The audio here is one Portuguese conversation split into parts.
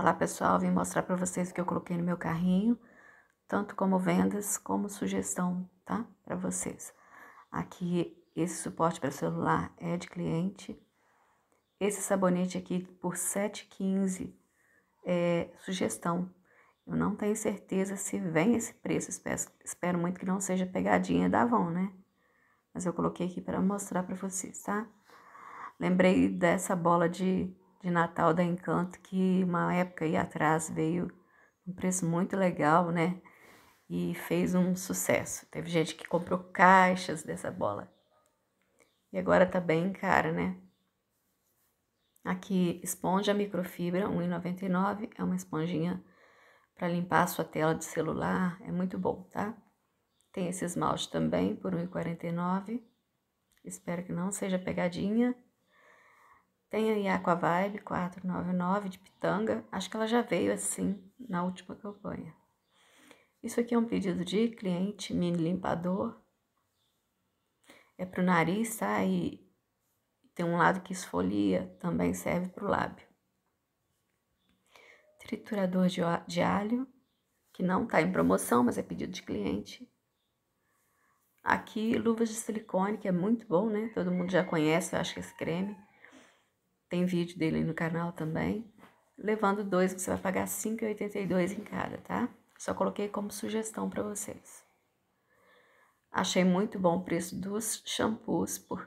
Olá pessoal, vim mostrar para vocês o que eu coloquei no meu carrinho, tanto como vendas como sugestão, tá? Para vocês. Aqui esse suporte para celular é de cliente. Esse sabonete aqui por 7,15 é sugestão. Eu não tenho certeza se vem esse preço, espero, muito que não seja pegadinha da Avon, né? Mas eu coloquei aqui para mostrar para vocês, tá? Lembrei dessa bola de de Natal da Encanto, que uma época aí atrás veio um preço muito legal, né? E fez um sucesso. Teve gente que comprou caixas dessa bola. E agora tá bem cara, né? Aqui, esponja microfibra, R$ 1,99. É uma esponjinha para limpar a sua tela de celular. É muito bom, tá? Tem esse esmalte também por R$ 1,49. Espero que não seja pegadinha. Tem aí a Aquavibe 499 de Pitanga. Acho que ela já veio assim na última campanha. Isso aqui é um pedido de cliente, mini limpador. É pro nariz, tá? E tem um lado que esfolia, também serve pro lábio. Triturador de alho, que não tá em promoção, mas é pedido de cliente. Aqui, luvas de silicone, que é muito bom, né? Todo mundo já conhece, eu acho, esse creme tem vídeo dele no canal também. Levando dois, você vai pagar R$ 5,82 em cada, tá? Só coloquei como sugestão para vocês. Achei muito bom o preço dos shampoos por R$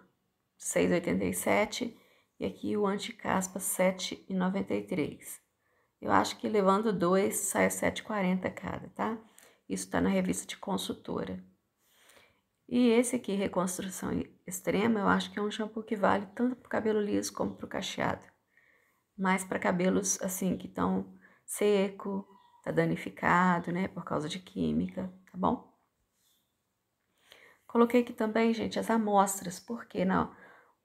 6,87 e aqui o anticaspa R$ 7,93. Eu acho que levando dois sai R$ 7,40 cada, tá? Isso está na revista de consultora. E esse aqui, Reconstrução Extrema, eu acho que é um shampoo que vale tanto para o cabelo liso como para o cacheado. Mas para cabelos, assim, que estão seco, tá danificado, né, por causa de química, tá bom? Coloquei aqui também, gente, as amostras, porque não,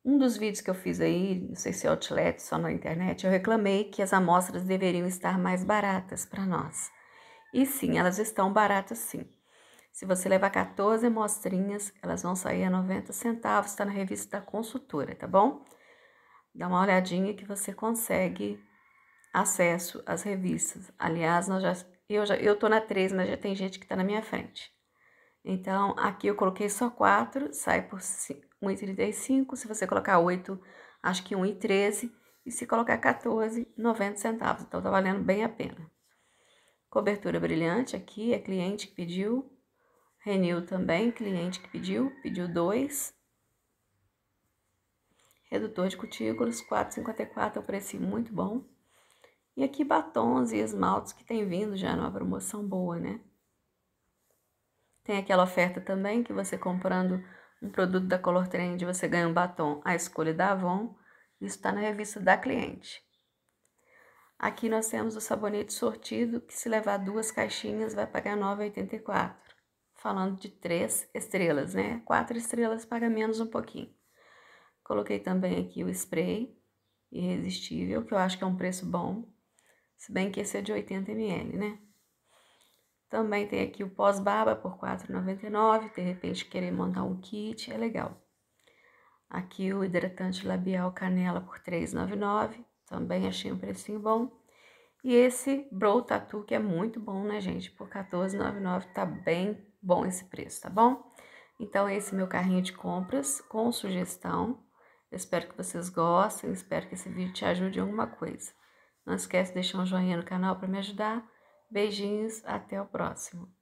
um dos vídeos que eu fiz aí, não sei se é outlet, só na internet, eu reclamei que as amostras deveriam estar mais baratas para nós. E sim, elas estão baratas sim. Se você levar 14 amostrinhas, elas vão sair a 90 centavos, está na revista da consultora, tá bom? Dá uma olhadinha que você consegue acesso às revistas. Aliás, nós já, eu já eu tô na 3, mas já tem gente que está na minha frente. Então, aqui eu coloquei só 4, sai por 1,35. Se você colocar 8, acho que 1,13. E se colocar 14, 90 centavos. Então, tá valendo bem a pena. Cobertura brilhante aqui, é cliente que pediu Renil também, cliente que pediu, pediu dois Redutor de cutículas, 4,54 é um preço muito bom. E aqui batons e esmaltes que tem vindo já numa promoção boa, né? Tem aquela oferta também que você comprando um produto da Color Trend, você ganha um batom à escolha da Avon. Isso está na revista da cliente. Aqui nós temos o sabonete sortido, que se levar duas caixinhas vai pagar R$ 9,84 falando de três estrelas, né? Quatro estrelas paga menos um pouquinho. Coloquei também aqui o spray irresistível, que eu acho que é um preço bom, se bem que esse é de 80 ml, né? Também tem aqui o pós-barba por R$4,99, de repente querer montar um kit, é legal. Aqui o hidratante labial canela por R$3,99, também achei um precinho bom. E esse Brow Tattoo, que é muito bom, né, gente? Por R$14,99, tá bem bom esse preço, tá bom? Então, esse é meu carrinho de compras com sugestão. Eu espero que vocês gostem, espero que esse vídeo te ajude em alguma coisa. Não esquece de deixar um joinha no canal para me ajudar. Beijinhos, até o próximo.